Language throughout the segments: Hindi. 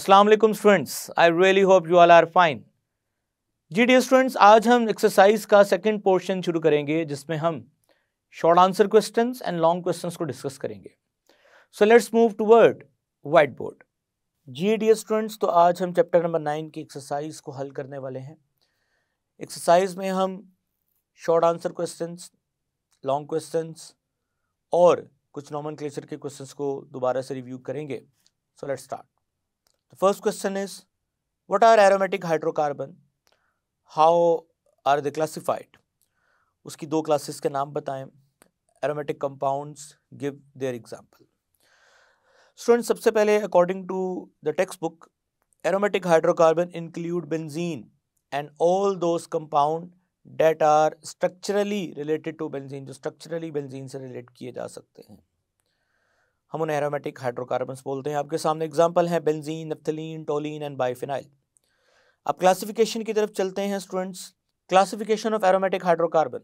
Aslam students I really hope you all are fine जी डी स्टूडेंट्स आज हम एक्सरसाइज का सेकेंड पोर्शन शुरू करेंगे जिसमें हम short answer question and long question को डिस्कस करेंगे so let's move toward white board जी डी स्टूडेंट्स तो आज हम चैप्टर नंबर नाइन की एक्सरसाइज को हल करने वाले हैं एक्सरसाइज में हम short answer question long question और कुछ नॉमन के क्वेश्चन को दोबारा से रिव्यू करेंगे so let's start The first question is, what are aromatic hydrocarbon? How are they classified? उसकी दो क्लासेस के नाम बताएं aromatic compounds give their example student सबसे पहले according to the text book aromatic hydrocarbon include benzene and all those compound that are structurally related to benzene जो स्ट्रक्चरली बेंजीन से रिलेट किए जा सकते हैं हम उन्हें एरोमेटिक हाइड्रोकार्बन बोलते हैं आपके सामने एग्जाम्पल है benzene naphthalene toluene and biphenyl अब क्लासिफिकेशन की तरफ चलते हैं students classification of aromatic hydrocarbon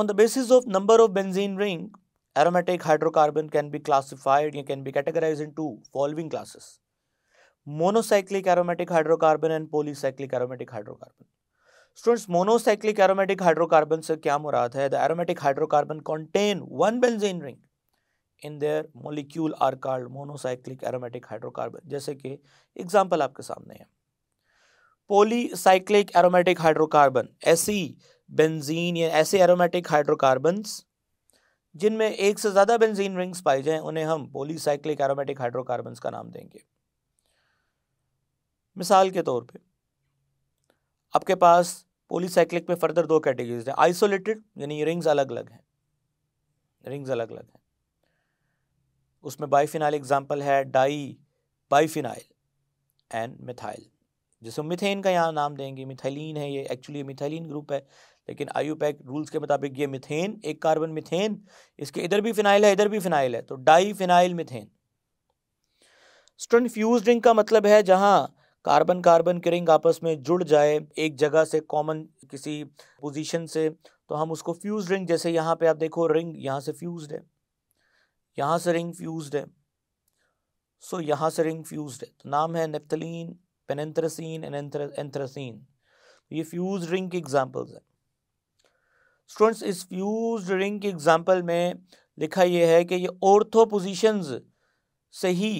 on the basis of number of benzene ring aromatic hydrocarbon can be classified या can be categorise into following classes monocyclic aromatic hydrocarbon and polycyclic aromatic hydrocarbon students monocyclic aromatic hydrocarbon से क्या मुराद है the aromatic hydrocarbon contain one benzene ring in their molecule are called monocyclic aromatic hydrocarbon जैसे कि एग्जाम्पल आपके सामने है पोलीसाइक्लिक एरोमेटिक हाइड्रोकार्बन ऐसी बेंजीन या ऐसे एरोमेटिक हाइड्रोकार्बन जिनमें एक से ज़्यादा बेंजीन रिंग्स पाए जाएं उन्हें हम पोलीसाइक्लिक एरोमेटिक हाइड्रोकार्बन का नाम देंगे मिसाल के तौर पे आपके पास पोलीसाइक्लिक में फर्दर दो कैटेगरीज हैं आइसोलेटेड यानी रिंग्स अलग अलग हैं रिंग्स अलग अलग हैं उसमें बाईफिनाइल एग्ज़ाम्पल है डाई बाईफिनाइल एंड मिथाइल जैसे मिथेन का यहाँ नाम देंगे मिथाइलिन है ये एक्चुअली मिथाइलिन ग्रुप है लेकिन आयुपैक रूल्स के मुताबिक ये मिथेन एक कार्बन मिथेन इसके इधर भी फिनाइल है इधर भी फिनाइल है तो diphenyl methane fused ring का मतलब है जहाँ कार्बन कार्बन की रिंग आपस में जुड़ जाए एक जगह से कॉमन किसी पोजीशन से तो हम उसको फ्यूज रिंग जैसे यहाँ पे आप देखो रिंग यहाँ से फ्यूज्ड है यहाँ से रिंग फ्यूज्ड है सो so, यहाँ से रिंग फ्यूज्ड है तो नाम है नेफ्थलीन पेनेंथ्रासीन एंथ्रासीन तो ये फ्यूज रिंग की एग्जाम्पल्स हैं स्टूडेंट्स इस फ्यूज रिंग के एग्जाम्पल में लिखा यह है कि ये ऑर्थो पोजिशंस से ही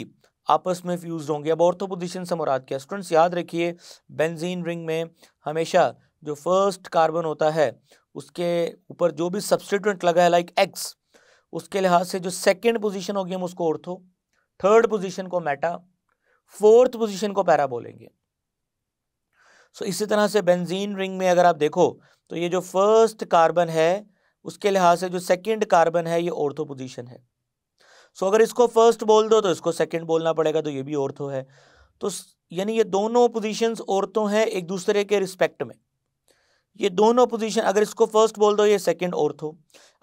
आपस में फ्यूज होंगे अब ऑर्थो पोजिशन से मुराद क्या स्टूडेंट्स याद रखिए बेंजीन रिंग में हमेशा जो फर्स्ट कार्बन होता है उसके ऊपर जो भी सब्सटीट्यूंट लगा है लाइक एक्स उसके लिहाज से जो सेकेंड पोजिशन होगी हम उसको ओर्थो थर्ड पोजिशन को मेटा फोर्थ पोजिशन को पैरा बोलेंगे सो so, इसी तरह से बेंजीन रिंग में अगर आप देखो तो ये जो फर्स्ट कार्बन है उसके लिहाज से जो सेकंड कार्बन है ये ऑर्थो पोजीशन है सो so, अगर इसको फर्स्ट बोल दो तो इसको सेकंड बोलना पड़ेगा तो ये भी ऑर्थो है तो यानी ये दोनों पोजीशंस ऑर्थो हैं एक दूसरे के रिस्पेक्ट में ये दोनों पोजीशन अगर इसको फर्स्ट बोल दो ये सेकंड औरतों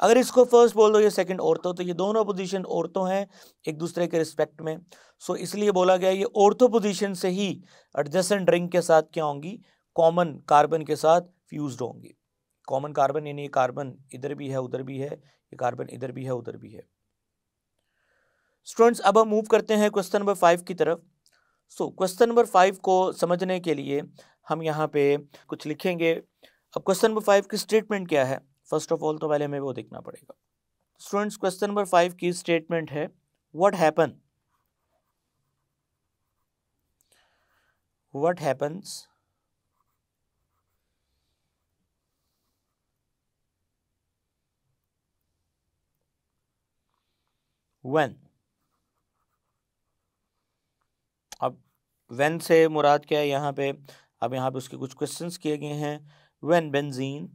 अगर इसको फर्स्ट बोल दो ये सेकंड औरतों तो ये दोनों पोजीशन औरतों हैं एक दूसरे के रिस्पेक्ट में सो so, इसलिए बोला गया ये औरतों पोजीशन से ही एडजसेंट रिंग के साथ क्या होंगी कॉमन कार्बन के साथ फ्यूज होंगी कॉमन कार्बन यानी ये कार्बन इधर भी है उधर भी है ये कार्बन इधर भी है उधर भी है स्टूडेंट्स अब हम मूव करते हैं क्वेश्चन नंबर फाइव की तरफ सो क्वेश्चन नंबर फाइव को समझने के लिए हम यहाँ पे कुछ लिखेंगे अब क्वेश्चन नंबर फाइव की स्टेटमेंट क्या है फर्स्ट ऑफ ऑल तो पहले हमें वो देखना पड़ेगा स्टूडेंट्स क्वेश्चन नंबर फाइव की स्टेटमेंट है what happen what happens when अब वेन से मुराद क्या है यहाँ पे अब यहाँ पे उसके कुछ क्वेश्चंस किए गए हैं when benzene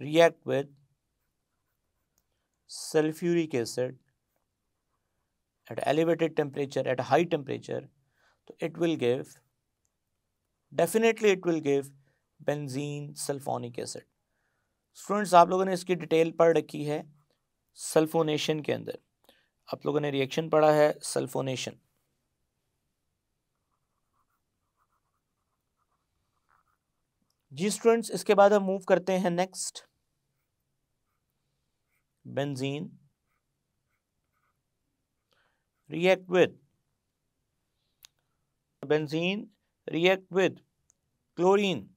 react with sulfuric acid at elevated temperature at high temperature so it will give definitely it will give benzene sulfonic acid students aap logon ne iski detail पढ़ rakhi hai sulfonation ke andar aap logon ne reaction padha hai sulfonation जी स्टूडेंट्स इसके बाद हम मूव करते हैं next benzene react with benzene react with chlorine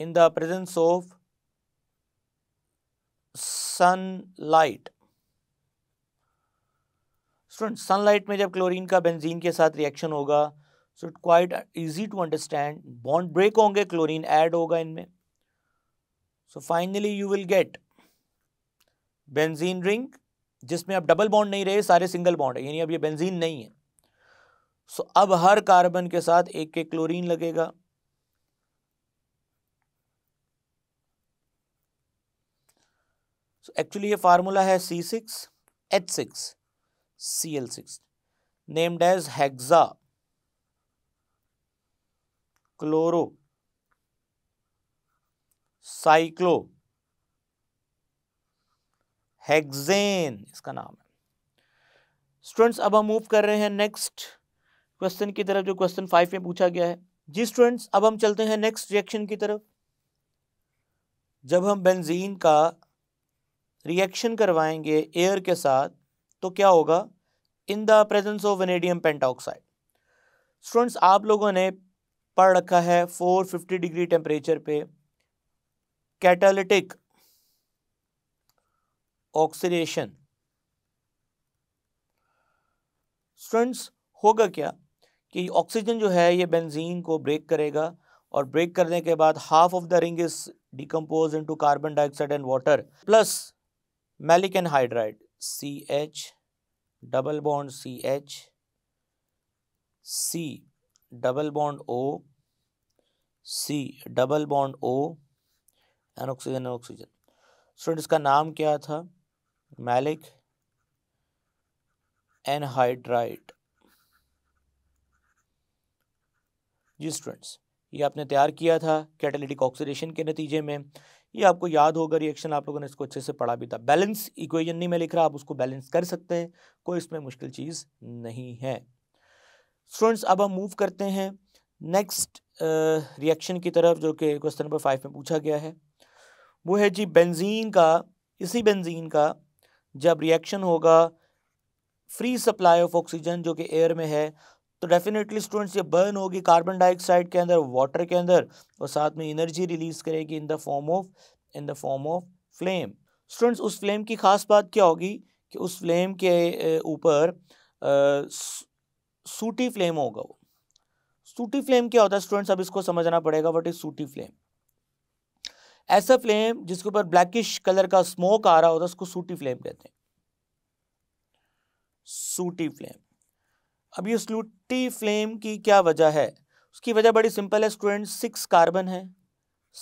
in the presence of sunlight student sunlight में जब क्लोरीन का बेंजीन के साथ रिएक्शन होगा so it quite easy to understand bond break होंगे क्लोरीन ऐड होगा इनमें so finally you will get benzene ring जिसमें अब डबल बॉन्ड नहीं रहे सारे सिंगल बॉन्ड है यानी अब ये बेंजीन नहीं है सो so, अब हर कार्बन के साथ एक एक क्लोरीन लगेगा सो so, एक्चुअली ये फार्मूला है C six H six C L six named as hexachlorocyclohexane इसका नाम है स्टूडेंट्स अब हम मूव कर रहे हैं नेक्स्ट क्वेश्चन की तरफ जो क्वेश्चन फाइव में पूछा गया है जी स्टूडेंट्स अब हम चलते हैं नेक्स्ट रिएक्शन की तरफ जब हम बेंजीन का रिएक्शन करवाएंगे एयर के साथ तो क्या होगा in the presence of vanadium pentoxide students आप लोगों ने पढ़ रखा है 450 डिग्री टेम्परेचर पे कैटालिटिक ऑक्सीडेशन स्टूडेंट्स होगा क्या कि ऑक्सीजन जो है ये बेंजीन को ब्रेक करेगा और ब्रेक करने के बाद half of the ring is decompose into carbon dioxide and water plus maleic hydride C H double bond C H C double bond O C double bond O and oxygen and oxygen student इसका नाम क्या था मैलिक एनहाइड्राइट जी स्टूडेंट्स ये आपने तैयार किया था कैटेलिटिक ऑक्सीडेशन के नतीजे में ये आपको याद होगा रिएक्शन आप लोगों ने इसको अच्छे से पढ़ा भी था बैलेंस इक्वेशन नहीं मैं लिख रहा आप उसको बैलेंस कर सकते हैं कोई इसमें मुश्किल चीज़ नहीं है स्टूडेंट्स अब हम मूव करते हैं नेक्स्ट रिएक्शन uh, की तरफ जो कि क्वेश्चन नंबर फाइव में पूछा गया है वो है जी बेंजीन का इसी बेंजीन का जब रिएक्शन होगा फ्री सप्लाई ऑफ ऑक्सीजन जो कि एयर में है तो डेफिनेटली स्टूडेंट्स ये बर्न होगी कार्बन डाइऑक्साइड के अंदर वाटर के अंदर और साथ में एनर्जी रिलीज करेगी in the form of in the form of flame students उस फ्लेम की खास बात क्या होगी कि उस फ्लेम के uh, ऊपर uh, सूटी फ्लेम होगा वो सूटी फ्लेम क्या होता है स्टूडेंट्स अब इसको समझना पड़ेगा वट इज सूटी फ्लेम ऐसा फ्लेम जिसके ऊपर ब्लैकिश कलर का स्मोक आ रहा होता है उसको सूटी फ्लेम कहते हैं सूटी फ्लेम अब ये सूटी फ्लेम की क्या वजह है उसकी वजह बड़ी सिंपल है स्टूडेंट सिक्स कार्बन है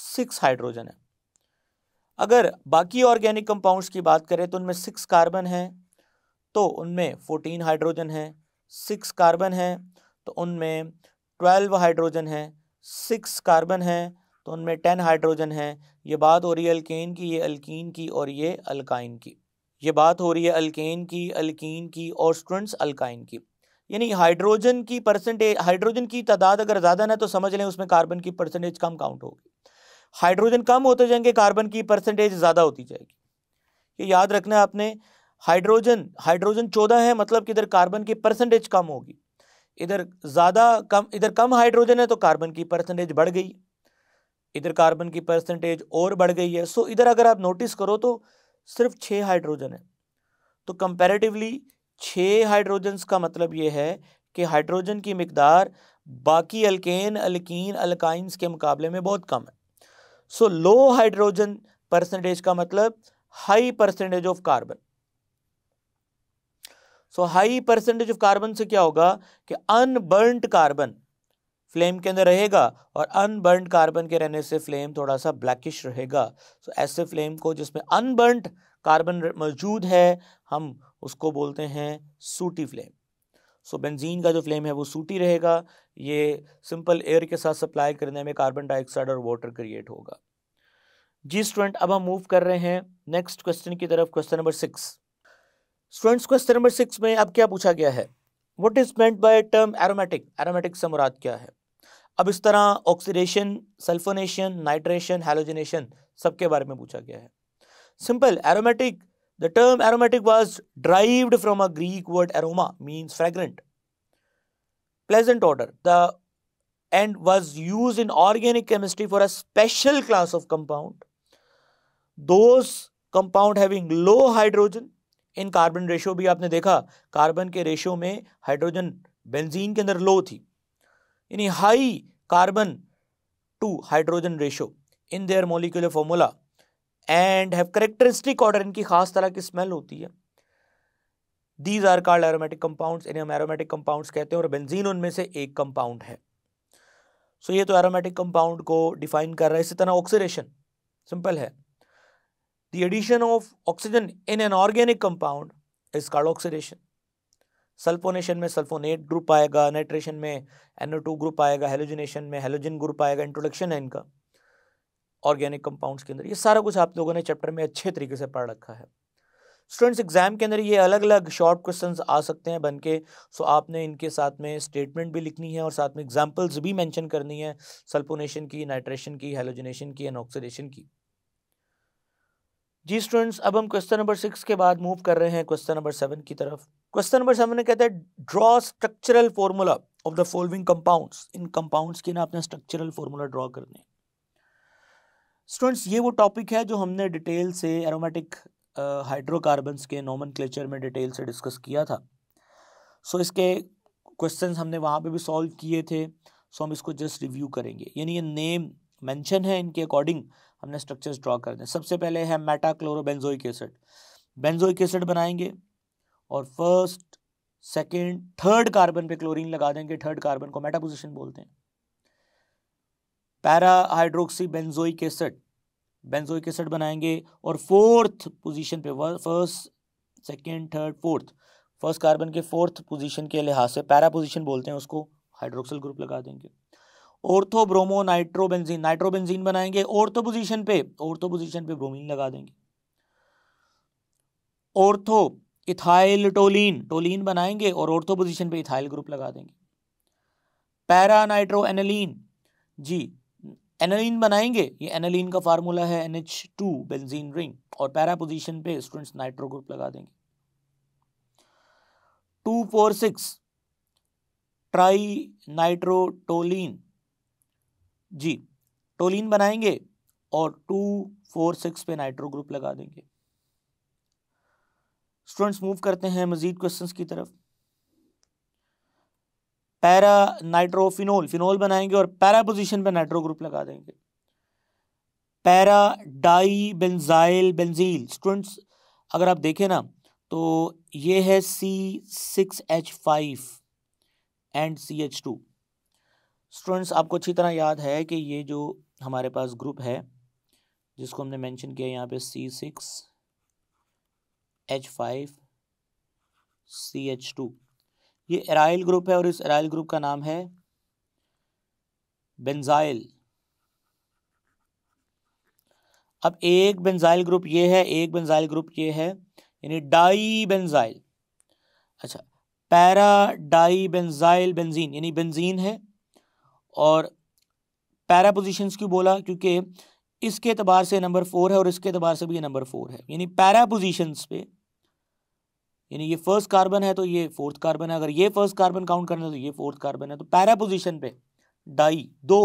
सिक्स हाइड्रोजन है अगर बाकी ऑर्गेनिक कंपाउंड्स की बात करें तो उनमें सिक्स कार्बन है तो उनमें फोर्टीन हाइड्रोजन है सिक्स कार्बन है तो उनमें ट्वेल्व हाइड्रोजन है सिक्स कार्बन है तो उनमें टेन हाइड्रोजन है ये बात हो रही है अल्केन की ये अल्कीन की और ये अल्काइन की ये बात हो रही है अल्केन की अल्कीन की और स्टूडेंट्स अल्काइन की यानी हाइड्रोजन की परसेंटेज हाइड्रोजन की तादाद अगर ज़्यादा ना तो समझ लें उसमें कार्बन की परसेंटेज कम काउंट होगी हाइड्रोजन कम होते जाएंगे कार्बन की परसेंटेज ज़्यादा होती जाएगी ये याद रखना है आपने हाइड्रोजन हाइड्रोजन चौदह है मतलब कि इधर कार्बन की परसेंटेज कम होगी इधर ज़्यादा कम इधर कम हाइड्रोजन है तो कार्बन की परसेंटेज बढ़ गई इधर कार्बन की परसेंटेज और बढ़ गई है सो इधर अगर आप नोटिस करो तो सिर्फ छः हाइड्रोजन है तो कंपैरेटिवली छः हाइड्रोजन्स का मतलब ये है कि हाइड्रोजन की मकदार बाकी अल्केन अल्किन अल्काइंस के मुकाबले में बहुत कम है सो लो हाइड्रोजन परसेंटेज का मतलब high percentage of carbon so high percentage of carbon से क्या होगा कि अनबर्नड कार्बन फ्लेम के अंदर रहेगा और अनबर्नड कार्बन के रहने से फ्लेम थोड़ा सा ब्लैकिश रहेगा सो so, ऐसे फ्लेम को जिसमें अनबर्नड कार्बन मौजूद है हम उसको बोलते हैं सूटी फ्लेम सो so, बेंजीन का जो फ्लेम है वो सूटी रहेगा ये सिंपल एयर के साथ सप्लाई करने में कार्बन डाइऑक्साइड और वाटर क्रिएट होगा जी स्टूडेंट अब हम मूव कर रहे हैं नेक्स्ट क्वेश्चन की तरफ question number six students question number six में अब क्या पूछा गया है what is meant by term aromatic aromatic से मुराद क्या है अब इस तरह ऑक्सीडेशन सल्फोनेशन नाइट्रेशन हेलोजिनेशन सबके बारे में पूछा गया है simple aromatic the term aromatic was derived from a Greek word aroma means fragrant pleasant odour the and was use in organic chemistry for a special class of compound those compound having low hydrogen in carbon ratio भी आपने देखा कार्बन के रेशो में हाइड्रोजन बेंजीन के अंदर लो थी यानी high carbon to hydrogen ratio in their molecular formula and have characteristic odour इनकी खास तरह की स्मेल होती है these are called aromatic compound इन्हें हम एरोमेटिक कंपाउंड कहते हैं और बेंजीन उनमें से एक कंपाउंड है सो so, ये तो एरोमेटिक कंपाउंड को डिफाइन कर रहा है इसी तरह ऑक्सीडेशन सिंपल है The addition of oxygen in an organic compound is called oxidation. Sulphonation में सल्फोनेट ग्रुप आएगा नाइट्रेशन में NO2 ग्रुप आएगा हेलोजिनेशन में हेलोजिन ग्रुप आएगा इंट्रोडक्शन है इनका ऑर्गेनिक कंपाउंड्स के अंदर ये सारा कुछ आप लोगों ने चैप्टर में अच्छे तरीके से पढ़ रखा है स्टूडेंट्स एग्जाम के अंदर ये अलग अलग शॉर्ट क्वेश्चन आ सकते हैं बन के सो आपने इनके साथ में स्टेटमेंट भी लिखनी है और साथ में एग्जाम्पल्स भी मैंशन करनी है सल्फोनेशन की नाइट्रेशन की हेलोजिनेशन की एंड ऑक्सीडेशन की जी स्टूडेंट्स अब हम क्वेश्चन नंबर सिक्स के बाद मूव कर रहे हैं क्वेश्चन नंबर सेवन की तरफ क्वेश्चन नंबर सेवन कहते हैं draw structural formula of the following compounds इन कंपाउंड्स के ना अपना स्ट्रक्चरल फॉर्मूला ड्रॉ करने स्टूडेंट्स ये वो टॉपिक है जो हमने डिटेल से एरोमेटिक हाइड्रोकार्बन्स के नॉमन में डिटेल से डिस्कस किया था सो so, इसके क्वेश्चन हमने वहाँ पर भी सॉल्व किए थे सो so, हम इसको जस्ट रिव्यू करेंगे यानी ये नेम मेंशन है इनके अकॉर्डिंग हमने स्ट्रक्चर्स ड्रॉ कर दें सबसे पहले है meta metachlorobenzoic acid benzoic acid बनाएंगे और फर्स्ट सेकेंड थर्ड कार्बन पे क्लोरीन लगा देंगे थर्ड कार्बन को मेटा पोजिशन बोलते हैं para hydroxy benzoic acid benzoic acid बनाएंगे और फोर्थ पोजीशन पे first second third fourth first carbon के फोर्थ पोजीशन के लिहाज से पैरा पोजीशन बोलते हैं उसको हाइड्रोक्सल ग्रुप लगा देंगे ऑर्थो ब्रोमो नाइट्रोबेंजीन नाइट्रोबेंजीन बनाएंगे ऑर्थो पोजीशन पे ऑर्थो पोजीशन पे ब्रोमीन लगा देंगे ऑर्थो इथाइल टोलीन टोलीन बनाएंगे और ऑर्थो पोजीशन पे इथाइल ग्रुप लगा देंगे पैरा नाइट्रो एनलिन जी एनलिन बनाएंगे ये एनलिन का फार्मूला है एनएच टू बेंजीन रिंग और पैरा पोजीशन पे स्टूडेंट्स नाइट्रो ग्रुप लगा देंगे two four six tri nitrotoluene जी टोलिन बनाएंगे और टू फोर सिक्स पे नाइट्रो ग्रुप लगा देंगे स्टूडेंट्स मूव करते हैं मजीद क्वेश्चंस की तरफ पैरा नाइट्रोफिनोल फिनोल बनाएंगे और पैरा पोजिशन पे नाइट्रो ग्रुप लगा देंगे para di benzyl benzil students अगर आप देखें ना तो ये है C six H five and C H two students आपको अच्छी तरह याद है कि ये जो हमारे पास ग्रुप है जिसको हमने मेंशन किया यहाँ पे C six H five C H two ये एराइल ग्रुप है और इस एराइल ग्रुप का नाम है बेंजाइल अब एक बेंजाइल ग्रुप ये है एक बेंजाइल ग्रुप ये है यानी डाई बेंजाइल अच्छा पैरा डाई बेंजाइल बेंजीन यानी बेंजीन है और पैरा पोजिशन क्यों बोला क्योंकि इसके अतबार से नंबर फोर है और इसके अतबार से भी ये नंबर फोर है यानी पैरा पोजिशन पे यानी ये फर्स्ट कार्बन है तो ये फोर्थ कार्बन है अगर ये फर्स्ट कार्बन काउंट करना है तो ये फोर्थ कार्बन है तो पैरा पोजिशन पे डाई दो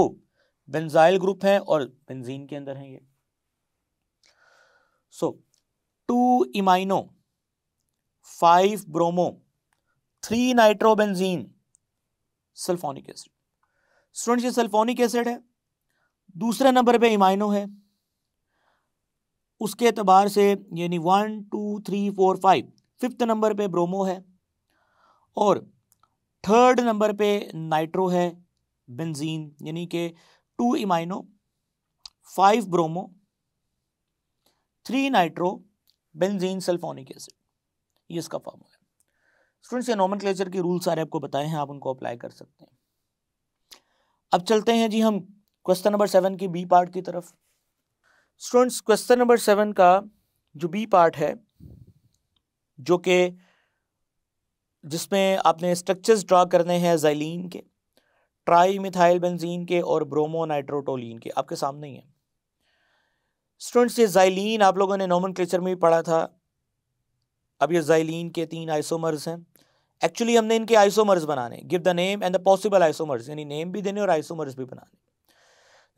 बेंजाइल ग्रुप हैं और बेंजीन के अंदर हैं ये so two imino five bromo three nitrobenzene sulphonic acid students ये सल्फोनिक एसिड है दूसरे नंबर पे इमाइनो है उसके अतबार से यानी one two three four five fifth number पे ब्रोमो है और थर्ड नंबर पे नाइट्रो है बेंजीन यानी के two imino five bromo three nitro benzene sulphonic acid ये इसका फॉर्मूला है स्टूडेंट्स ये नॉमन के रूल सारे आपको बताए हैं आप उनको अप्लाई कर सकते हैं अब चलते हैं जी हम क्वेश्चन नंबर सेवन की बी पार्ट की तरफ स्टूडेंट्स क्वेश्चन नंबर सेवन का जो बी पार्ट है जो कि जिसमें आपने स्ट्रक्चर्स ड्रा करने हैं जैलिन के ट्राई मिथाइल बेंजीन के और ब्रोमो नाइट्रोटोलिन के आपके सामने ही है स्टूडेंट्स ये जैलिन आप लोगों ने नॉमन में भी पढ़ा था अब ये जैलिन के तीन आइसोमर्स हैं एक्चुअली हमने इनके आइसोमर्स बनाने give the name and the possible isomers यानी नेम भी देने और आइसोमर्स भी बनाने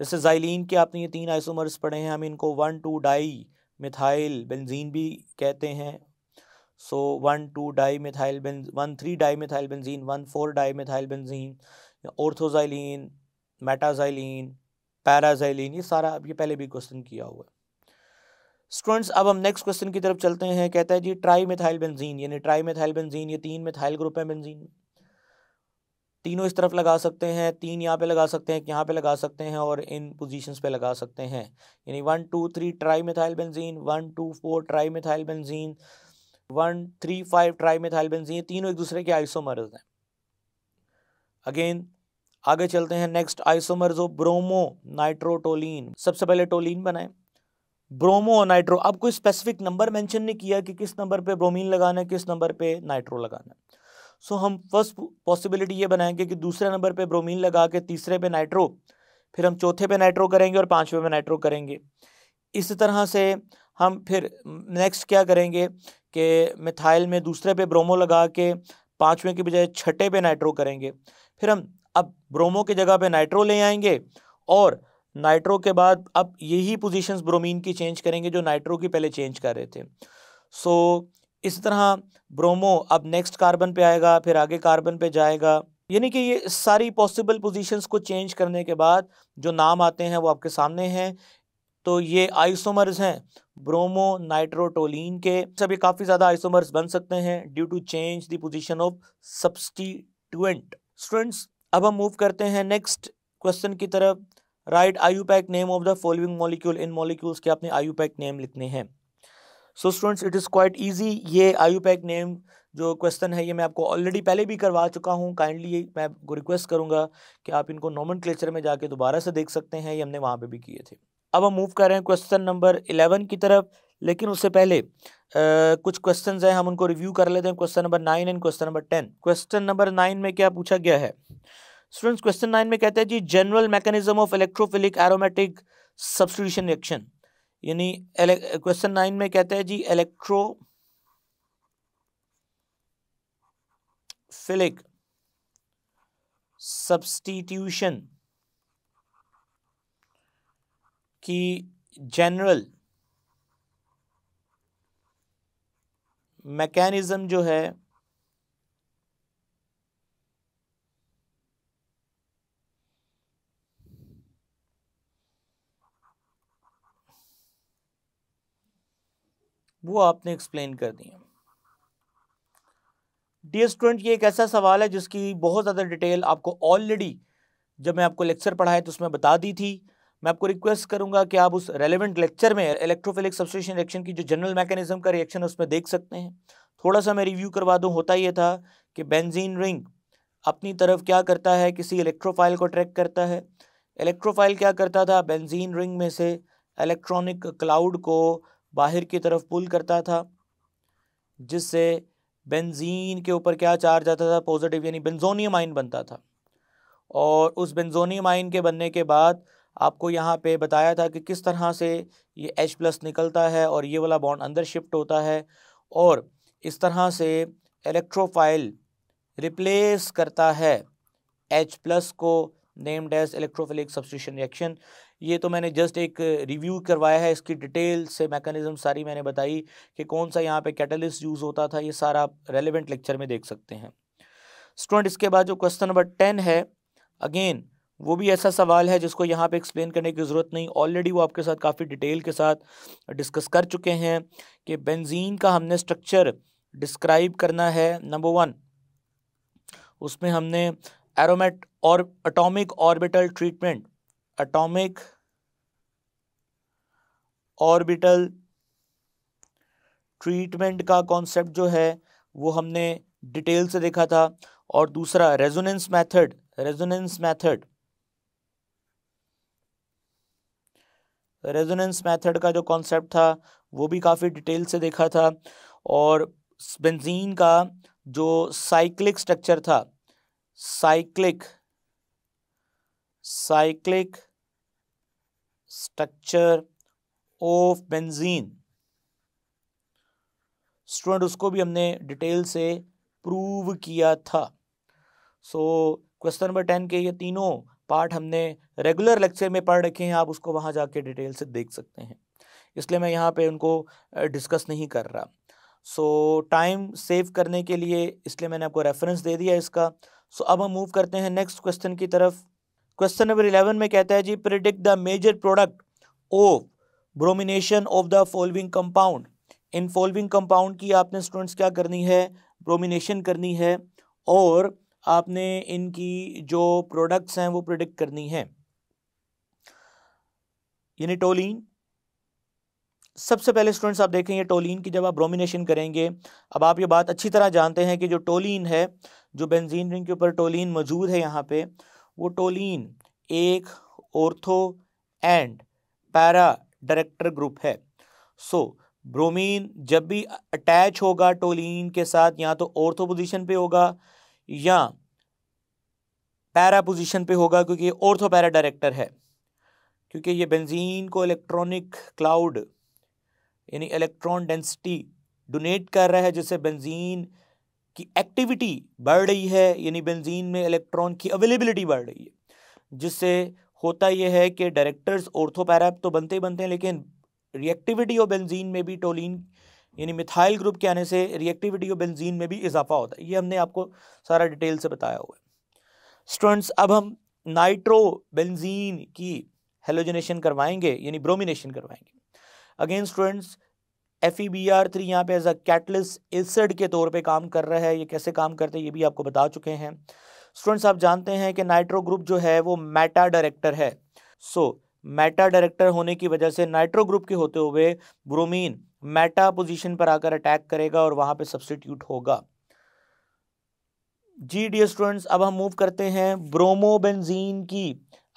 जैसे जाइलिन के आपने ये तीन आइसोमर्स पढ़े हैं हम इनको one two di methyl benzene भी कहते हैं so one two di methyl one three di methyl benzene one four di methyl benzene orthoxylene metaxylene paraxylene ये सारा ये पहले भी क्वेश्चन किया हुआ है स्टूडेंट्स अब हम नेक्स्ट क्वेश्चन की तरफ चलते हैं कहता है जी ट्राई मिथाइल बेंजीन यानी ट्राई मिथाइल बेंजीन ये तीन मिथाइल ग्रुप है बेंजीन में तीनों इस तरफ लगा सकते हैं तीन यहाँ पे लगा सकते हैं यहाँ पे लगा सकते हैं और इन पोजीशंस पे लगा सकते हैं यानी one two three tri methyl benzene one two four tri methyl benzene one three five tri methyl benzene तीनों एक दूसरे के आइसोमर्स हैं अगेन आगे चलते हैं next isomers of bromo nitrotoluene सबसे पहले टोलिन बनाएं ब्रोमो और नाइट्रो अब कोई स्पेसिफिक नंबर मेंशन नहीं किया कि किस नंबर पे ब्रोमीन लगाना है किस नंबर पे नाइट्रो लगाना है सो हम फर्स्ट पॉसिबिलिटी ये बनाएंगे कि दूसरे नंबर पे ब्रोमीन लगा के तीसरे पे नाइट्रो फिर हम चौथे पे नाइट्रो करेंगे और पांचवे पे नाइट्रो करेंगे इस तरह से हम फिर नेक्स्ट क्या करेंगे कि मिथाइल में दूसरे पे ब्रोमो लगा के पाँचवें के बजाय छठे पे नाइट्रो करेंगे फिर हम अब ब्रोमो की जगह पे नाइट्रो ले आएंगे और नाइट्रो के बाद अब यही पोजीशंस ब्रोमीन की चेंज करेंगे जो नाइट्रो की पहले चेंज कर रहे थे सो so, इस तरह ब्रोमो अब नेक्स्ट कार्बन पे आएगा फिर आगे कार्बन पे जाएगा यानी कि ये सारी पॉसिबल पोजीशंस को चेंज करने के बाद जो नाम आते हैं वो आपके सामने हैं तो ये आइसोमर्स हैं ब्रोमो नाइट्रोटोलिन के सब ये काफ़ी ज़्यादा आइसोमर्स बन सकते हैं due to change the position of substituent students अब हम मूव करते हैं नेक्स्ट क्वेश्चन की तरफ write I name of the following molecule इन मॉलिक्यूल्स के अपने आई नेम लिखने हैं so students it is quite easy ये आई नेम जो क्वेश्चन है ये मैं आपको ऑलरेडी पहले भी करवा चुका हूँ काइंडली मैं आपको रिक्वेस्ट करूँगा कि आप इनको नॉमन क्लेचर में जाके दोबारा से देख सकते हैं ये हमने वहाँ पर भी किए थे अब हम मूव कर रहे हैं क्वेश्चन नंबर इलेवन की तरफ लेकिन उससे पहले आ, कुछ क्वेश्चंस हैं हम उनको रिव्यू कर लेते हैं question number nine and question number ten question number nine में क्या पूछा गया है स्टूडेंट्स क्वेश्चन नाइन में कहते हैं जी general mechanism of electrophilic aromatic substitution reaction यानी क्वेश्चन नाइन में कहते हैं जी इलेक्ट्रो फिलिक सब्सटीट्यूशन की जनरल मैकेनिज्म जो है वो आपने एक्सप्लेन कर दी है डियर स्टूडेंट ये एक ऐसा सवाल है जिसकी बहुत ज़्यादा डिटेल आपको ऑलरेडी जब मैं आपको लेक्चर पढ़ाए तो उसमें बता दी थी मैं आपको रिक्वेस्ट करूंगा कि आप उस रेलेवेंट लेक्चर में इलेक्ट्रोफिलिक सब्सटेशन रिएक्शन की जो जनरल मैकेनिज्म का रिएक्शन है उसमें देख सकते हैं थोड़ा सा मैं रिव्यू करवा दूँ होता ये था कि बेंजीन रिंग अपनी तरफ क्या करता है किसी इलेक्ट्रोफाइल को ट्रैक करता है इलेक्ट्रोफाइल क्या करता था बेंजीन रिंग में से इलेक्ट्रॉनिक क्लाउड को बाहर की तरफ पुल करता था जिससे बेंजीन के ऊपर क्या चार्ज आता था पॉजिटिव यानी बेंजोनियम आइन बनता था और उस बेंजोनियम आइन के बनने के बाद आपको यहाँ पे बताया था कि किस तरह से ये एच प्लस निकलता है और ये वाला बॉन्ड अंदर शिफ्ट होता है और इस तरह से इलेक्ट्रोफाइल रिप्लेस करता है एच प्लस को named as electrophilic substitution reaction ये तो मैंने जस्ट एक रिव्यू करवाया है इसकी डिटेल से मैकेनिज़्म सारी मैंने बताई कि कौन सा यहाँ पे कैटलिस्ट यूज़ होता था ये सारा आप रेलिवेंट लेक्चर में देख सकते हैं स्टूडेंट इसके बाद जो क्वेश्चन नंबर टेन है अगेन वो भी ऐसा सवाल है जिसको यहाँ पे एक्सप्लेन करने की ज़रूरत नहीं ऑलरेडी वो आपके साथ काफ़ी डिटेल के साथ डिस्कस कर चुके हैं कि बेंजीन का हमने स्ट्रक्चर डिस्क्राइब करना है नंबर वन उसमें हमने एरोमेट और atomic orbital treatment atomic orbital treatment का कॉन्सेप्ट जो है वो हमने डिटेल से देखा था और दूसरा resonance method resonance method resonance method का जो कॉन्सेप्ट था वो भी काफ़ी डिटेल से देखा था और बेंजीन का जो साइक्लिक स्ट्रक्चर था cyclic cyclic structure of benzene student उसको भी हमने डिटेल से प्रूव किया था सो क्वेश्चन नंबर टेन के ये तीनों पार्ट हमने रेगुलर लेक्चर में पढ़ रखे हैं आप उसको वहां जाके डिटेल से देख सकते हैं इसलिए मैं यहाँ पे उनको डिस्कस नहीं कर रहा सो टाइम सेव करने के लिए इसलिए मैंने आपको रेफरेंस दे दिया इसका सो so, अब हम मूव करते हैं नेक्स्ट क्वेश्चन की तरफ क्वेश्चन नंबर इलेवन में कहता है जी predict the major product of bromination of the following compound इन फॉलोइंग कंपाउंड की आपने स्टूडेंट्स क्या करनी है ब्रोमिनेशन करनी है और आपने इनकी जो प्रोडक्ट्स हैं वो प्रिडिक्ट करनी है यानी टोलिन सबसे पहले स्टूडेंट्स आप देखेंगे टोलिन की जब आप ब्रोमिनेशन करेंगे अब आप ये बात अच्छी तरह जानते हैं कि जो टोलिन है जो बेंजीन रिंग के ऊपर टोलिन मौजूद है यहाँ पे टोलिन एक ortho and para director group है सो so, ब्रोमीन जब भी अटैच होगा टोलिन के साथ या तो ऑर्थो पोजीशन पे होगा या पैरा पोजीशन पे होगा क्योंकि ये ऑर्थो पैरा डायरेक्टर है क्योंकि ये बेंजीन को इलेक्ट्रॉनिक क्लाउड यानी इलेक्ट्रॉन डेंसिटी डोनेट कर रहा है जिससे बेंजीन कि एक्टिविटी बढ़ रही है यानी बेंजीन में इलेक्ट्रॉन की अवेलेबिलिटी बढ़ रही है जिससे होता यह है कि डायरेक्टर्स ऑर्थोपैराप तो बनते ही बनते हैं लेकिन रिएक्टिविटी ऑफ बेंजीन में भी टोलिन यानी मिथाइल ग्रुप के आने से रिएक्टिविटी ऑफ बेंजीन में भी इजाफा होता है ये हमने आपको सारा डिटेल से बताया हुआ है स्टूडेंट्स अब हम नाइट्रो बेंजीन की हेलोजनेशन करवाएंगे यानी ब्रोमिनेशन करवाएंगे again students F E B R three यहाँ पे एज अ कैटलिस एसिड के तौर पे काम कर रहा है ये कैसे काम करते हैं ये भी आपको बता चुके हैं स्टूडेंट्स आप जानते हैं कि नाइट्रो ग्रुप जो है वो मेटा डायरेक्टर है सो मेटा डायरेक्टर होने की वजह से नाइट्रो ग्रुप के होते हुए ब्रोमीन मेटा पोजीशन पर आकर अटैक करेगा और वहाँ पे सब्सटीट्यूट होगा जी डी स्टूडेंट्स अब हम मूव करते हैं ब्रोमोबेंजीन की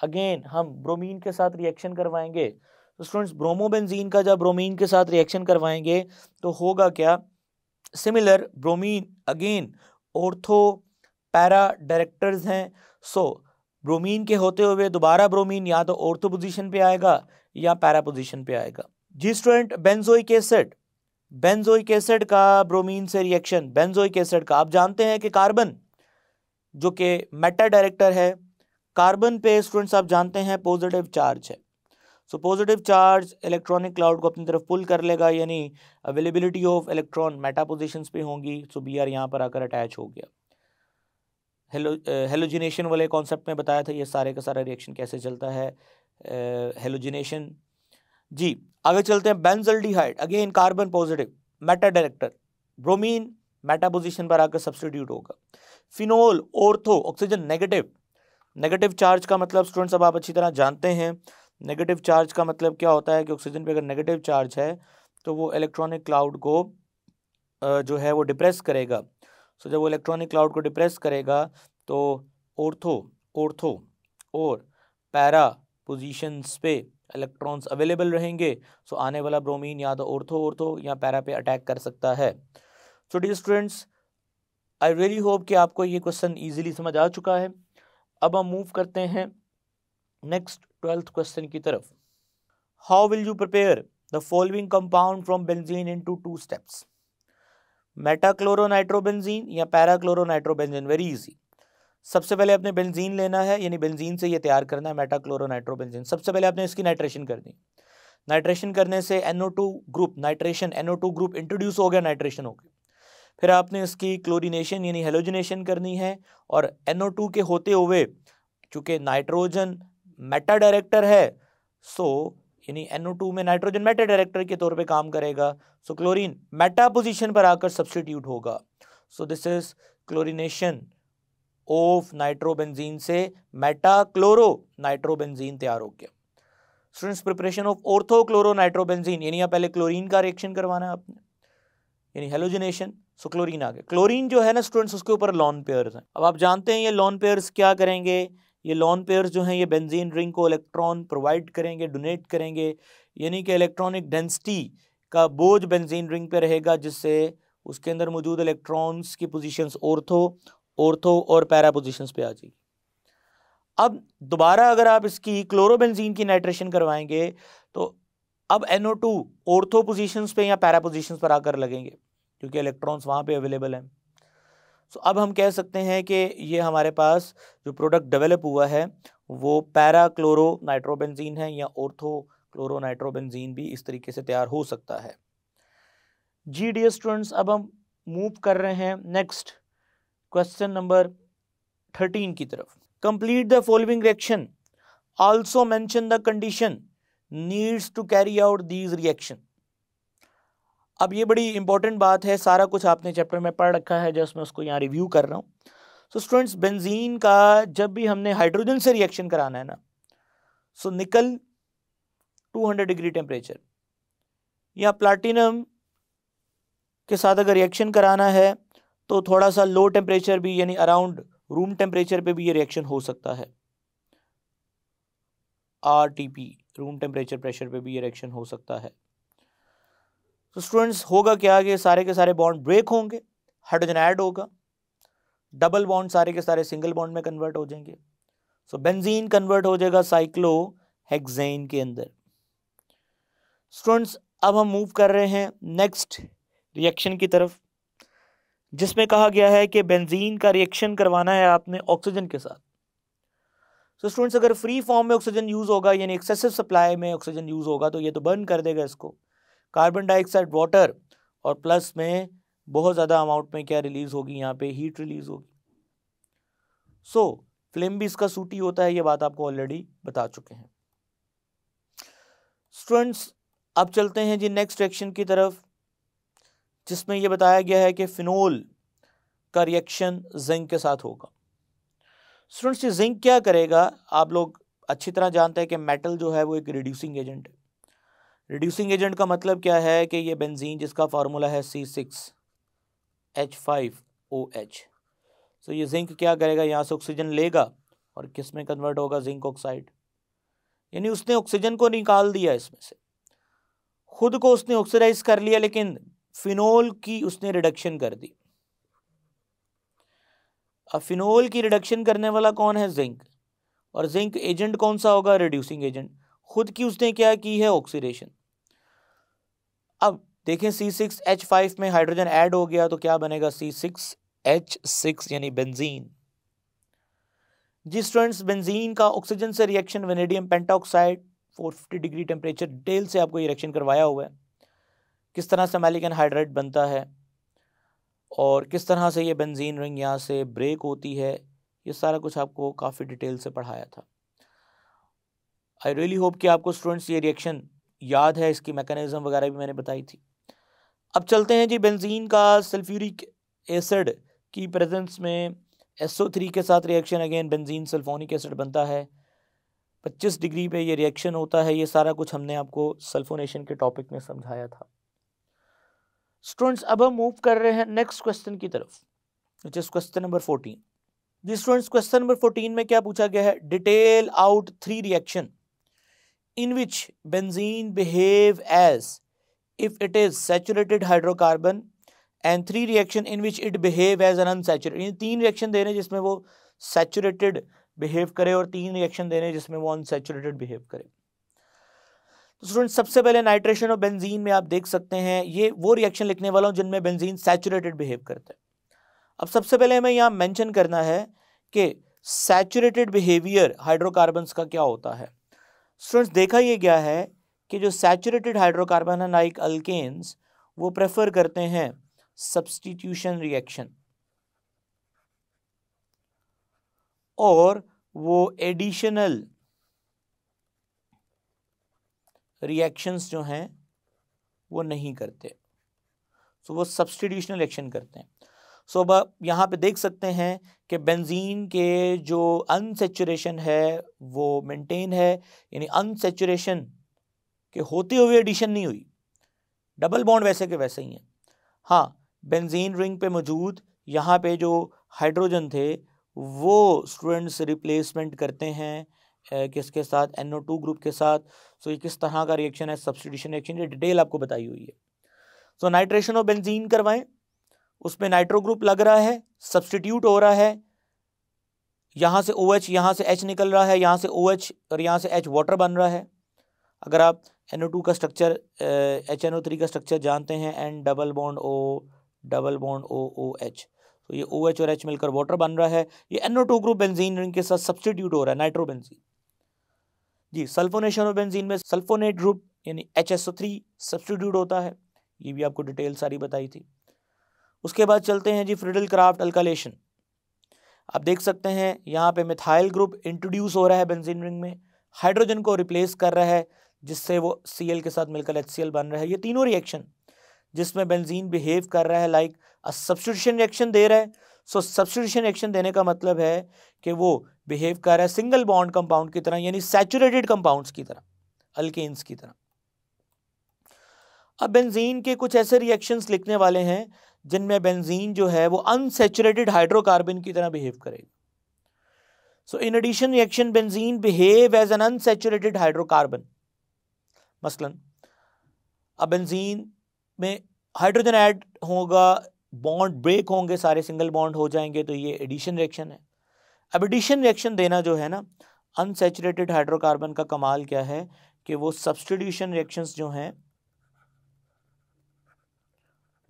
अगेन हम ब्रोमीन के साथ रिएक्शन करवाएंगे तो स्टूडेंट्स ब्रोमोबेंजीन का जब ब्रोमीन के साथ रिएक्शन करवाएंगे तो होगा क्या similar bromine again ortho para directors हैं सो ब्रोमीन के होते हुए दोबारा ब्रोमीन या तो ऑर्थो पोजीशन पे आएगा या पैरा पोजीशन पे आएगा जी student benzoic acid benzoic acid का ब्रोमीन से रिएक्शन बेंजोइक एसिड का आप जानते हैं कि कार्बन जो कि मेटा डायरेक्टर है कार्बन पे स्टूडेंट्स आप जानते हैं पॉजिटिव चार्ज है so positive charge electronic cloud को अपनी तरफ पुल कर लेगा यानी availability of electron meta position पे होंगी सो बी आर यहाँ पर आकर अटैच हो गया हेलो हेलोजिनेशन uh, वाले कॉन्सेप्ट में बताया था ये सारे का सारा रिएक्शन कैसे चलता है हेलोजिनेशन uh, जी आगे चलते हैं benzaldehyde again carbon positive meta director bromine meta position पर आकर सब्सटीट्यूट होगा phenol ortho oxygen negative negative charge का मतलब स्टूडेंट्स अब आप अच्छी तरह जानते हैं नेगेटिव चार्ज का मतलब क्या होता है कि ऑक्सीजन पे अगर नेगेटिव चार्ज है तो वो इलेक्ट्रॉनिक क्लाउड को जो है वो डिप्रेस करेगा सो जब वो इलेक्ट्रॉनिक क्लाउड को डिप्रेस करेगा तो ओर्थो ओर्थो और पैरा पोजीशंस पे इलेक्ट्रॉन्स अवेलेबल रहेंगे सो आने वाला ब्रोमीन या तो ओर्थो ओर्थो या पैरा पे अटैक कर सकता है so the students I really hope कि आपको ये क्वेश्चन ईजिली समझ आ चुका है अब हम मूव करते हैं नेक्स्ट ट्वेल्थ क्वेश्चन की तरफ how will you prepare the following compound from benzene in two two steps metachloronitrobenzene या पैराक्लोरोनाइट्रोबेंजीन वेरी इजी सबसे पहले आपने बेंजीन लेना है यानी बेंजीन से ये तैयार करना है मेटाक्लोरोनाइट्रोबेंजीन सबसे पहले आपने इसकी नाइट्रेशन कर दी नाइट्रेशन करने से NO2 group nitration NO2 group introduce हो गया नाइट्रेशन हो गया फिर आपने इसकी क्लोरीनेशन यानी हेलोजिनेशन करनी है और NO2 के होते हुए चूँकि नाइट्रोजन मेटा डायरेक्टर है सो यानी NO2 में नाइट्रोजन मेटा डायरेक्टर के तौर पे काम करेगा सो क्लोरीन मेटा पोजीशन पर आकर सब्सटीट्यूट होगा so this is chlorination of nitrobenzene से मेटा क्लोरो नाइट्रोबेंजीन तैयार हो गया students preparation of chloro nitrobenzene यानी आप पहले क्लोरीन का रिएक्शन करवाना है आपने यानी हेलोजिनेशन सो क्लोरीन आ गया क्लोरीन जो है ना स्टूडेंट्स उसके ऊपर लॉन पेयर्स हैं अब आप जानते हैं ये लॉन पेयर्स क्या करेंगे ये लॉन पेयर्स जो हैं ये बेंजीन रिंग को इलेक्ट्रॉन प्रोवाइड करेंगे डोनेट करेंगे यानी कि इलेक्ट्रॉनिक डेंसिटी का बोझ बेंजीन रिंग पे रहेगा जिससे उसके अंदर मौजूद इलेक्ट्रॉन्स की पोजीशंस ऑर्थो ऑर्थो और पैरा पोजीशंस पे आ जाएगी अब दोबारा अगर आप इसकी क्लोरोबेंजीन की नाइट्रेशन करवाएंगे तो अब टू ऑर्थो पोजीशंस पे या पैरा पोजीशंस पर आकर लगेंगे क्योंकि इलेक्ट्रॉन्स वहाँ पे अवेलेबल हैं सो अब हम कह सकते हैं कि ये हमारे पास जो प्रोडक्ट डेवलप हुआ है वो पैरा क्लोरो नाइट्रोबेंजीन है या ओर्थो क्लोरो नाइट्रोबेंजीन भी इस तरीके से तैयार हो सकता है जी डी स्टूडेंट्स अब हम मूव कर रहे हैं नेक्स्ट क्वेश्चन नंबर थर्टीन की तरफ complete the following reaction also mention the condition needs to carry out these reaction अब ये बड़ी इंपॉर्टेंट बात है सारा कुछ आपने चैप्टर में पढ़ रखा है जैसे मैं उसको यहाँ रिव्यू कर रहा हूँ सो स्टूडेंट्स बेंजीन का जब भी हमने हाइड्रोजन से रिएक्शन कराना है ना सो so, निकल 200 डिग्री टेम्परेचर या प्लाटिनम के साथ अगर रिएक्शन कराना है तो थोड़ा सा लो टेम्परेचर भी यानी अराउंड रूम टेम्परेचर पर भी ये रिएक्शन हो सकता है R T P room temperature pressure पर भी ये रिएक्शन हो सकता है तो स्टूडेंट्स होगा क्या कि सारे के सारे बॉन्ड ब्रेक होंगे हाइड्रोजन ऐड होगा डबल बॉन्ड सारे के सारे सिंगल बॉन्ड में कन्वर्ट हो जाएंगे सो बेंजीन कन्वर्ट हो जाएगा साइक्लो हेक्जेन के अंदर स्टूडेंट्स अब हम मूव कर रहे हैं नेक्स्ट रिएक्शन की तरफ जिसमें कहा गया है कि बेंजीन का रिएक्शन करवाना है आपने ऑक्सीजन के साथ सो so स्टूडेंट्स अगर फ्री फॉर्म में ऑक्सीजन यूज़ होगा यानी एक्सेसिव सप्लाई में ऑक्सीजन यूज़ होगा तो ये तो बर्न कर देगा इसको कार्बन डाइऑक्साइड वाटर और प्लस में बहुत ज़्यादा अमाउंट में क्या रिलीज़ होगी यहाँ पे हीट रिलीज़ होगी सो so, फ्लेम भी इसका सूटी होता है ये बात आपको ऑलरेडी बता चुके हैं स्टूडेंट्स अब चलते हैं जी नेक्स्ट एक्शन की तरफ जिसमें यह बताया गया है कि फिनोल का रिएक्शन जिंक के साथ होगा स्टूडेंट्स ये जिंक क्या करेगा आप लोग अच्छी तरह जानते हैं कि मेटल जो है वो एक रिड्यूसिंग एजेंट है रिड्यूसिंग एजेंट का मतलब क्या है कि ये बेंजीन जिसका फार्मूला है C six H five O H so ये जिंक क्या करेगा यहाँ से ऑक्सीजन लेगा और किस में कन्वर्ट होगा जिंक ऑक्साइड यानी उसने ऑक्सीजन को निकाल दिया इसमें से खुद को उसने ऑक्सीडाइज कर लिया लेकिन फिनोल की उसने रिडक्शन कर दी अब फिनोल की रिडक्शन करने वाला कौन है जिंक और जिंक एजेंट कौन सा होगा रिड्यूसिंग एजेंट खुद की उसने क्या की है ऑक्सीडेशन अब देखें सी सिक्स एच फाइव में हाइड्रोजन ऐड हो गया तो क्या बनेगा सी सिक्स एच सिक्स यानी बेंजीन जी स्टूडेंट्स बेंजीन का ऑक्सीजन से reaction vanadium pentoxide 450 degree temperature डेल से आपको ये रिएक्शन करवाया हुआ है किस तरह से मैलिकन हाइड्रेट बनता है और किस तरह से ये बेंजीन रिंग यहाँ से ब्रेक होती है ये सारा कुछ आपको काफ़ी डिटेल से पढ़ाया था आई रियली होप कि आपको स्टूडेंट्स ये रिएक्शन याद है इसकी मैकेनिज़्म वगैरह भी मैंने बताई थी अब चलते हैं जी बेंजीन का सल्फ्यूरिक एसिड की प्रेजेंस में थ्री के साथ reaction again benzene sulphonic acid बनता है 25 डिग्री पे ये रिएक्शन होता है ये सारा कुछ हमने आपको सल्फोनेशन के टॉपिक में समझाया था स्टूडेंट्स अब हम मूव कर रहे हैं नेक्स्ट क्वेश्चन की तरफ which is question number fourteen जी स्टूडेंट्स क्वेश्चन नंबर फोर्टीन में क्या पूछा गया है detail out three reaction in which benzene behave as if it is saturated hydrocarbon and three reaction in which it behave as an unsaturated ये तीन reaction दे रहे हैं जिसमें वो saturated behave करे और तीन reaction दे रहे हैं जिसमें वो unsaturated behave करे तो स्टूडेंट सबसे पहले नाइट्रेशन और बेंजीन में आप देख सकते हैं ये वो रिएक्शन लिखने वाला हूँ जिनमें बेंजीन सैचुरेटेड बिहेव करता है अब सबसे पहले हमें यहाँ मेंशन करना है कि सैचुरेटेड बिहेवियर हाइड्रोकार्बन्स का क्या होता है स्टूडेंट्स देखा यह गया है कि जो सैचुरेटेड हाइड्रोकार्बन है लाइक अल्केन्स वो प्रेफर करते हैं सब्सटीट्यूशन रिएक्शन और वो एडिशनल रिएक्शंस जो हैं वो नहीं करते सो so, वो सब्सटीट्यूशनल एक्शन करते हैं सो अब यहाँ पे देख सकते हैं कि बेंजीन के जो अनसेचुरेशन है वो मेंटेन है यानी अनसेचुरेशन के होते हुए एडिशन नहीं हुई डबल बॉन्ड वैसे के वैसे ही हैं हाँ बेंजीन रिंग पे मौजूद यहाँ पे जो हाइड्रोजन थे वो स्टूडेंट्स रिप्लेसमेंट करते हैं किसके साथ एन ग्रुप के साथ सो ये किस तरह का रिएक्शन है सब्सटीट्यूशन रिएक्शन ये डिटेल आपको बताई हुई है सो नाइट्रेशन और बेंजीन करवाएं उसमें नाइट्रो ग्रुप लग रहा है सब्सटीट्यूट हो रहा है यहाँ से ओ OH यहाँ से एच निकल रहा है यहाँ से ओ OH और यहाँ से एच वाटर बन रहा है अगर आप एन ओ टू का structure H N O three का स्ट्रक्चर जानते हैं N double bond O double bond O O H तो ये ओ OH और एच मिलकर वाटर बन रहा है ये N O two group benzene ring के साथ सब्सटीट्यूट हो रहा है बेंजीन जी सल्फोनेशन और बेंजीन में सल्फोनेट ग्रुप यानी H S O three substitute होता है ये भी आपको डिटेल सारी बताई थी उसके बाद चलते हैं जी फ्रिडल क्राफ्ट अल्कालेशन आप देख सकते हैं यहाँ पे मिथाइल ग्रुप इंट्रोड्यूस हो रहा है बेंजीन रिंग में हाइड्रोजन को रिप्लेस कर रहा है जिससे वो सी के साथ मिलकर एच बन रहा है ये तीनों रिएक्शन जिसमें बेंजीन बिहेव कर रहा है लाइक अ सब्सटीट्यूशन रिएक्शन दे रहा है सो सब्सटीट्यूशन रिएक्शन देने का मतलब है कि वो बिहेव कर रहा है सिंगल बॉन्ड कंपाउंड की तरह यानी सैचुरेटेड कंपाउंड्स की तरह अल्केन्स की तरह अब बेंजीन के कुछ ऐसे रिएक्शंस लिखने वाले हैं जिनमें बेंजीन जो है वो अनसेचुरेटेड हाइड्रोकार्बन की तरह बिहेव करेगा so in addition reaction benzene behave as an unsaturated hydrocarbon मसलन अब बेंजीन में हाइड्रोजन ऐड होगा बॉन्ड ब्रेक होंगे सारे सिंगल बॉन्ड हो जाएंगे तो ये एडिशन रिएक्शन है अब एडिशन रिएक्शन देना जो है ना अनसेचुरेटेड हाइड्रोकार्बन का कमाल क्या है कि वो सब्सटीट्यूशन रिएक्शंस जो हैं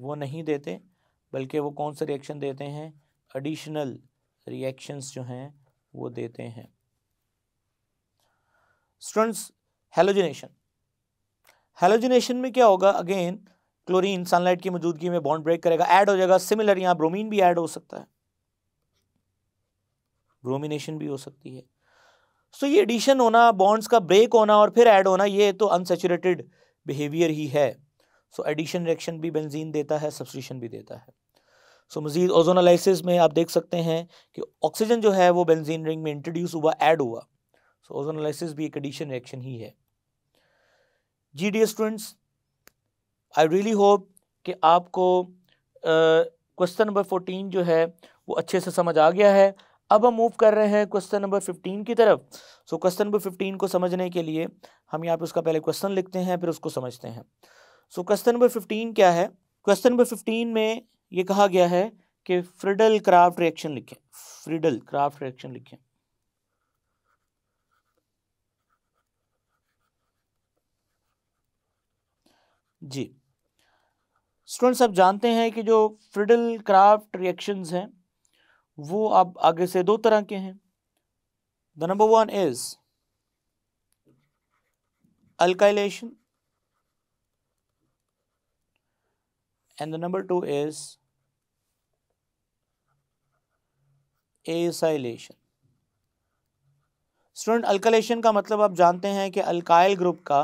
वो नहीं देते बल्कि वो कौन से रिएक्शन देते हैं एडिशनल रिएक्शंस जो हैं वो देते हैं स्टूडेंट्स हेलोजिनेशन हेलोजिनेशन में क्या होगा अगेन क्लोरीन सनलाइट की मौजूदगी में बॉन्ड ब्रेक करेगा ऐड हो जाएगा सिमिलर यहाँ ब्रोमीन भी ऐड हो सकता है ब्रोमिनेशन भी हो सकती है सो so, ये एडिशन होना बॉन्ड्स का ब्रेक होना और फिर ऐड होना ये तो अनसेचुरेटेड बिहेवियर ही है सो एडिशन रिएक्शन भी बेंजीन देता है सब्सिट्यूशन भी देता है सो मज़ीद ओजोनालाइसिस में आप देख सकते हैं कि ऑक्सीजन जो है वो बेंजीन रिंग में इंट्रोड्यूस हुआ ऐड हुआ सो ओजोनालाइसिस भी एक एडिशन रिएक्शन ही है जी डी स्टूडेंट्स आई रियली होप कि आपको क्वेश्चन नंबर फोर्टीन जो है वो अच्छे से समझ आ गया है अब हम मूव कर रहे हैं क्वेश्चन नंबर फिफ्टीन की तरफ सो क्वेश्चन नंबर फिफ्टीन को समझने के लिए हम यहाँ पे उसका पहले क्वेश्चन लिखते हैं फिर उसको समझते हैं सो क्वेश्चन नंबर फिफ्टीन क्या है क्वेश्चन नंबर फिफ्टीन में ये कहा गया है कि फ्रिडल क्राफ्ट रिएक्शन लिखें फ्रिडल क्राफ्ट रिएक्शन लिखें जी स्टूडेंट्स आप जानते हैं कि जो फ्रिडल क्राफ्ट रिएक्शंस हैं वो अब आगे से दो तरह के हैं the number one is alkylation and the number 2 is acylation student alkylation का मतलब आप जानते हैं कि अल्काइल ग्रुप का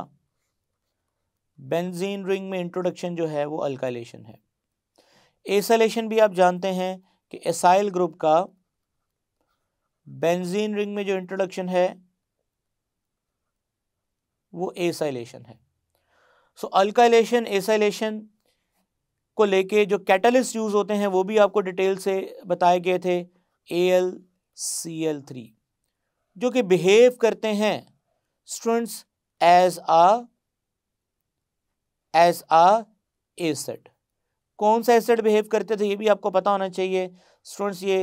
बेंजीन रिंग में इंट्रोडक्शन जो है वो अल्काइलेशन है एसाइलेशन भी आप जानते हैं कि एसाइल ग्रुप का बेंजीन रिंग में जो इंट्रोडक्शन है वो एसाइलेशन है सो so, अल्काइलेशन एसाइलेशन को लेके जो कैटलिस्ट यूज़ होते हैं वो भी आपको डिटेल से बताए गए थे A L C L three जो कि बिहेव करते हैं students as a as a acid कौन सा एसेट बिहेव करते थे ये भी आपको पता होना चाहिए स्टूडेंट्स ये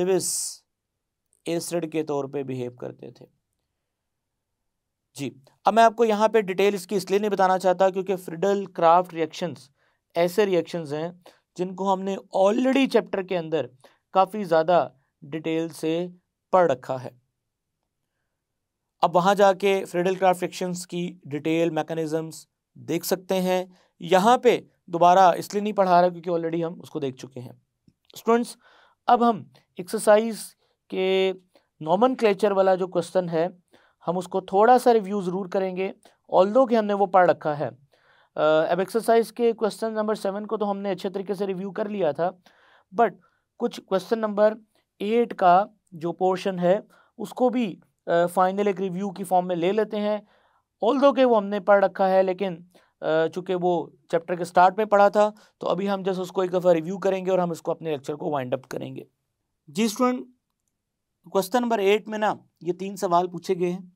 लिविस एसेट के तौर पे बिहेव करते थे जी अब मैं आपको यहाँ पे डिटेल इसकी इसलिए नहीं बताना चाहता क्योंकि फ्रिडल क्राफ्ट रिएक्शंस ऐसे रिएक्शंस हैं जिनको हमने ऑलरेडी चैप्टर के अंदर काफ़ी ज़्यादा डिटेल से पढ़ रखा है अब वहाँ जाके फ्रेडल क्राफ्ट रिएक्शंस की डिटेल मैकेनिज़म्स देख सकते हैं यहाँ पे दोबारा इसलिए नहीं पढ़ा रहा क्योंकि ऑलरेडी हम उसको देख चुके हैं स्टूडेंट्स अब हम एक्सरसाइज के नॉमन क्लेचर वाला जो क्वेश्चन है हम उसको थोड़ा सा रिव्यू ज़रूर करेंगे ऑल दो कि हमने वो पढ़ रखा है अब एक्सरसाइज के क्वेश्चन नंबर सेवन को तो हमने अच्छे तरीके से रिव्यू कर लिया था बट कुछ क्वेश्चन नंबर एट का जो पोर्शन है उसको भी फाइनल एक रिव्यू की फॉर्म में ले लेते हैं ऑल दो के वो हमने पढ़ रखा है लेकिन चूंकि वो चैप्टर के स्टार्ट में पढ़ा था तो अभी हम जस्ट उसको एक दफ़ा रिव्यू करेंगे और हम इसको अपने लेक्चर को वाइंड अप करेंगे जी स्टूडेंट क्वेश्चन नंबर एट में ना ये तीन सवाल पूछे गए हैं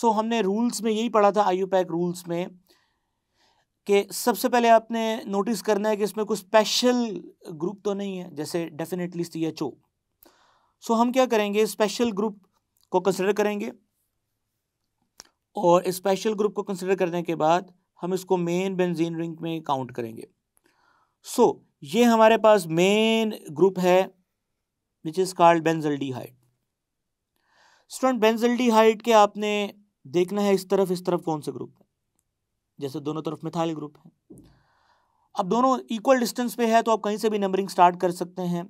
सो हमने रूल्स में यही पढ़ा था आयु पैक रूल्स में कि सबसे पहले आपने नोटिस करना है कि इसमें कोई स्पेशल ग्रुप तो नहीं है जैसे डेफिनेटली सी एच ओ सो हम क्या करेंगे स्पेशल ग्रुप को कंसिडर करेंगे और स्पेशल ग्रुप को कंसिडर करने के बाद हम इसको मेन बेंजीन रिंग में काउंट करेंगे सो so, ये हमारे पास मेन ग्रुप है which is card height student height के आपने देखना है इस तरफ इस तरफ कौन से ग्रुप है जैसे दोनों तरफ मिथाइल ग्रुप है अब दोनों इक्वल डिस्टेंस पे है तो आप कहीं से भी नंबरिंग स्टार्ट कर सकते हैं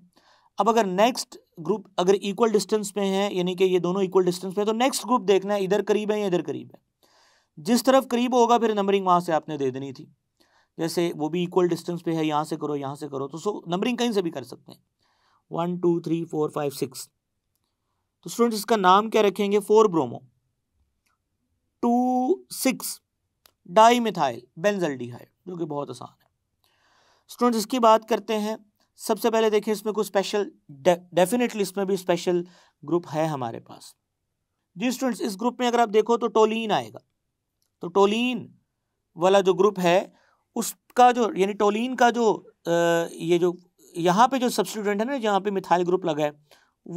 अब अगर नेक्स्ट ग्रुप अगर इक्वल डिस्टेंस पे है यानी कि ये दोनों इक्वल डिस्टेंस पे है तो नेक्स्ट ग्रुप देखना है इधर करीब है या इधर करीब है जिस तरफ करीब होगा फिर नंबरिंग वहाँ से आपने दे देनी थी जैसे वो भी इक्वल डिस्टेंस पे है यहाँ से करो यहाँ से करो तो सो नंबरिंग कहीं से भी कर सकते हैं one two three four five six तो स्टूडेंट्स इसका नाम क्या रखेंगे four bromo two six di methyl benzaldehyde जो कि बहुत आसान है स्टूडेंट्स इसकी बात करते हैं सबसे पहले देखें इसमें कुछ स्पेशल डेफिनेटली इसमें भी स्पेशल ग्रुप है हमारे पास जी स्टूडेंट्स इस ग्रुप में अगर आप देखो तो टोलिन आएगा तो टोलिन वाला जो ग्रुप है उसका जो यानी टोलिन का जो आ, ये जो यहाँ पे जो सब्सिट्यूडेंट है ना जहाँ पे मिथाइल ग्रुप लगा है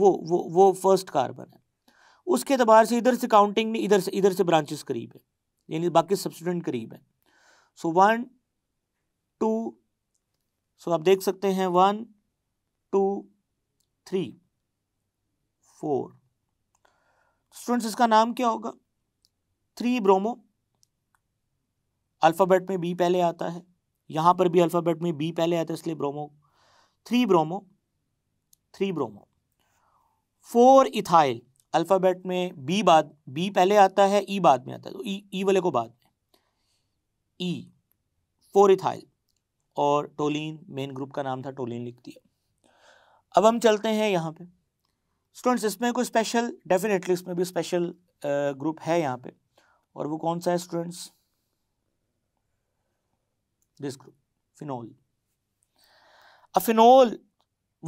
वो वो वो फर्स्ट कार्बन है उसके अतबार से इधर से काउंटिंग में इधर से इधर से ब्रांचेस करीब है यानी बाकी स्टूडेंट करीब है सो वन टू सो आप देख सकते हैं one two three four students इसका नाम क्या होगा थ्री ब्रोमो अल्फ़ाबेट में बी पहले आता है यहां पर भी अल्फ़ाबेट में बी पहले आता है इसलिए bromo three bromo three bromo four ethyl alphabet में बी बाद बी पहले आता है ई e बाद में आता है तो ई e, ई e वाले को बाद में ई फोर इथाइल और टोलिन मेन ग्रुप का नाम था टोलिन लिख दिया अब हम चलते हैं यहाँ पे स्टूडेंट्स इसमें कोई स्पेशल डेफिनेटली इसमें भी स्पेशल ग्रुप है यहाँ पे और वो कौन सा है स्टूडेंट्स दिस ग्रुप फिनोल अब फिनोल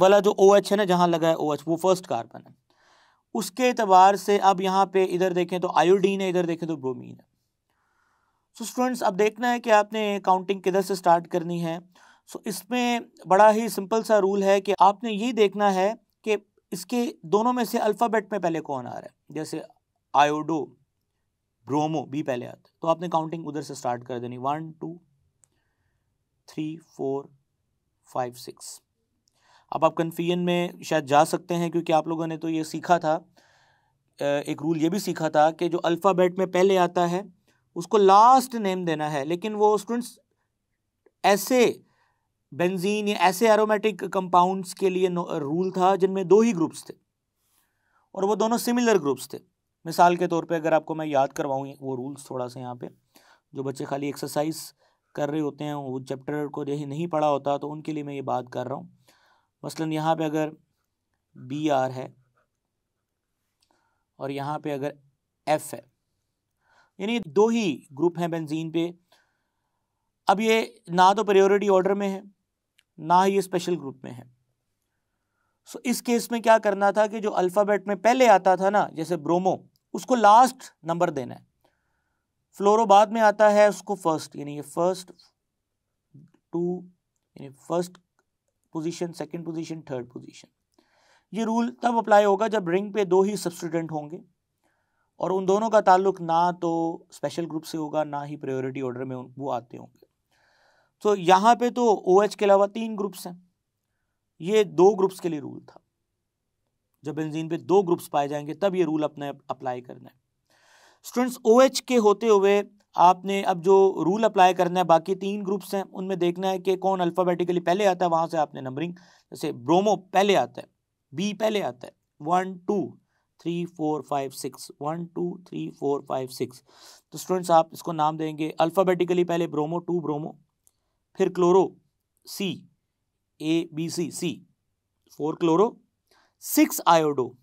वाला जो ओ OH है ना जहाँ लगा है ओ OH, वो फर्स्ट कार्बन है उसके एतबार से अब यहाँ पे इधर देखें तो आयोडीन है इधर देखें तो ब्रोमीन है सो so स्टूडेंट्स अब देखना है कि आपने काउंटिंग किधर से स्टार्ट करनी है सो so इसमें बड़ा ही सिंपल सा रूल है कि आपने ये देखना है कि इसके दोनों में से अल्फ़ाबेट में पहले कौन आ रहा है जैसे आयोडो ब्रोमो भी पहले आता तो आपने काउंटिंग उधर से स्टार्ट कर देनी one two three four five six अब आप कन्फ्यूजन में शायद जा सकते हैं क्योंकि आप लोगों ने तो ये सीखा था एक रूल ये भी सीखा था कि जो अल्फ़ाबेट में पहले आता है उसको लास्ट नेम देना है लेकिन वो स्टूडेंट्स ऐसे बेंजीन या ऐसे एरोमेटिक कंपाउंड्स के लिए रूल था जिनमें दो ही ग्रुप्स थे और वो दोनों सिमिलर ग्रुप्स थे मिसाल के तौर पे अगर आपको मैं याद करवाऊँ वो रूल्स थोड़ा सा यहाँ पे जो बच्चे खाली एक्सरसाइज कर रहे होते हैं वो चैप्टर को यही नहीं पढ़ा होता तो उनके लिए मैं ये बात कर रहा हूँ मसलन यहाँ पे अगर बी आर है और यहाँ पे अगर एफ है यानी दो ही ग्रुप हैं बेंजीन पे अब ये ना तो प्रियोरिटी ऑर्डर में है ना ही ये स्पेशल ग्रुप में है सो इस केस में क्या करना था कि जो अल्फ़ाबेट में पहले आता था ना जैसे ब्रोमो उसको लास्ट नंबर देना है फ्लोरो बाद में आता है उसको फर्स्ट यानी ये फर्स्ट टू यानी first position second position third position ये रूल तब अप्लाई होगा जब रिंग पे दो ही सब्सटीट्यूट होंगे और उन दोनों का ताल्लुक ना तो स्पेशल ग्रुप से होगा ना ही प्रायोरिटी ऑर्डर में वो आते होंगे तो यहाँ पे तो ओ OH के अलावा तीन ग्रुप्स हैं ये दो ग्रुप्स के लिए रूल था जब बेंजीन पे दो ग्रुप्स पाए जाएंगे तब ये रूल अपने अप्लाई करना है स्टूडेंट्स ओ OH के होते हुए आपने अब जो रूल अप्लाई करना है बाकी तीन ग्रुप्स हैं उनमें देखना है कि कौन अल्फ़ाबेटिकली पहले आता है वहाँ से आपने नंबरिंग जैसे ब्रोमो पहले आता है बी पहले आता है one two three four five six one two three four five six तो स्टूडेंट्स आप इसको नाम देंगे अल्फ़ाबेटिकली पहले ब्रोमो टू ब्रोमो फिर chloro C A B C C four chloro six iodo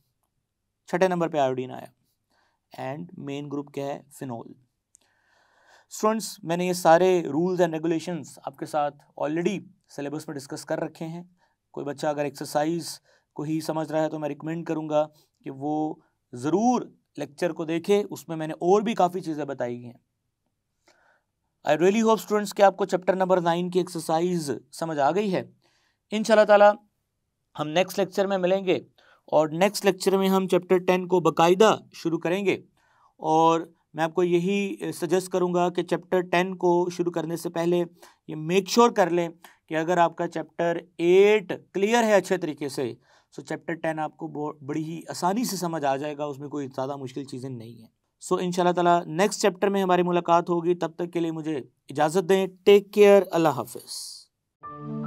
छठे नंबर पे आयोडीन आया एंड मेन ग्रुप क्या है फिनोल स्टूडेंट्स मैंने ये सारे रूल्स एंड रेगुलेशंस आपके साथ ऑलरेडी सिलेबस में डिस्कस कर रखे हैं कोई बच्चा अगर एक्सरसाइज को ही समझ रहा है तो मैं रिकमेंड करूँगा कि वो ज़रूर लेक्चर को देखे उसमें मैंने और भी काफ़ी चीज़ें बताई हैं आई रियली होप स्टूडेंट्स कि आपको चैप्टर नंबर नाइन की एक्सरसाइज समझ आ गई है इन ताला हम नेक्स्ट लेक्चर में मिलेंगे और नेक्स्ट लेक्चर में हम चैप्टर टेन को बाकायदा शुरू करेंगे और मैं आपको यही सजेस्ट करूँगा कि चैप्टर टेन को शुरू करने से पहले ये मेक श्योर कर लें कि अगर आपका चैप्टर एट क्लियर है अच्छे तरीके से सो चैप्टर टेन आपको बड़ी ही आसानी से समझ आ जाएगा उसमें कोई ज़्यादा मुश्किल चीज़ें नहीं हैं सो इन इन ताला नेक्स्ट चैप्टर में हमारी मुलाकात होगी तब तक के लिए मुझे इजाज़त दें टेक केयर अल्लाह हाफिज़